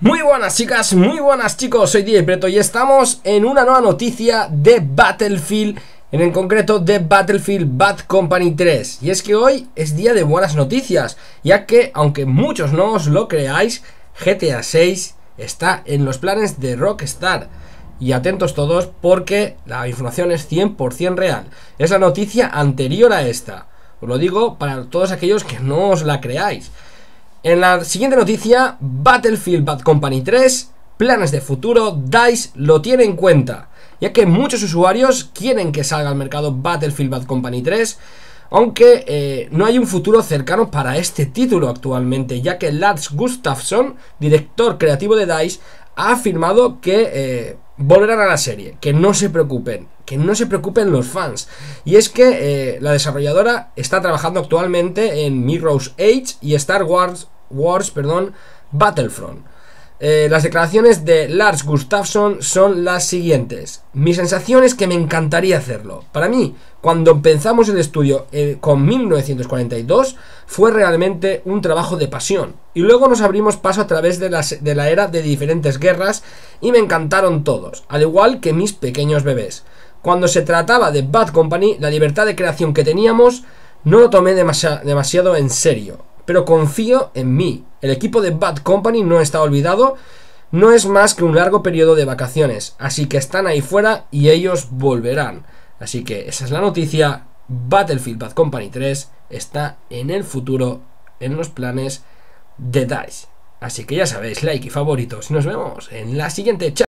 Muy buenas chicas, muy buenas chicos, soy DJ Preto y estamos en una nueva noticia de Battlefield, en el concreto de Battlefield Bad Company 3. Y es que hoy es día de buenas noticias, ya que aunque muchos no os lo creáis, GTA 6 está en los planes de Rockstar. Y atentos todos porque la información es 100% real. Es la noticia anterior a esta. Os lo digo para todos aquellos que no os la creáis. En la siguiente noticia, Battlefield Bad Company 3, planes de futuro, DICE lo tiene en cuenta, ya que muchos usuarios quieren que salga al mercado Battlefield Bad Company 3, aunque eh, no hay un futuro cercano para este título actualmente, ya que Lars Gustafsson, director creativo de DICE, ha afirmado que eh, volverán a la serie, que no se preocupen, que no se preocupen los fans. Y es que eh, la desarrolladora está trabajando actualmente en Mirror's Age y Star Wars, Wars perdón, Battlefront. Eh, las declaraciones de Lars Gustafsson son las siguientes. Mi sensación es que me encantaría hacerlo. Para mí, cuando empezamos el estudio eh, con 1942, fue realmente un trabajo de pasión. Y luego nos abrimos paso a través de la era de diferentes guerras y me encantaron todos, al igual que mis pequeños bebés. Cuando se trataba de Bad Company, la libertad de creación que teníamos no lo tomé demasiado en serio. Pero confío en mí. El equipo de Bad Company no está olvidado. No es más que un largo periodo de vacaciones. Así que están ahí fuera y ellos volverán. Así que esa es la noticia. Battlefield Bad Company 3 está en el futuro, en los planes de DICE. Así que ya sabéis, like y favoritos. Nos vemos en la siguiente. Chao.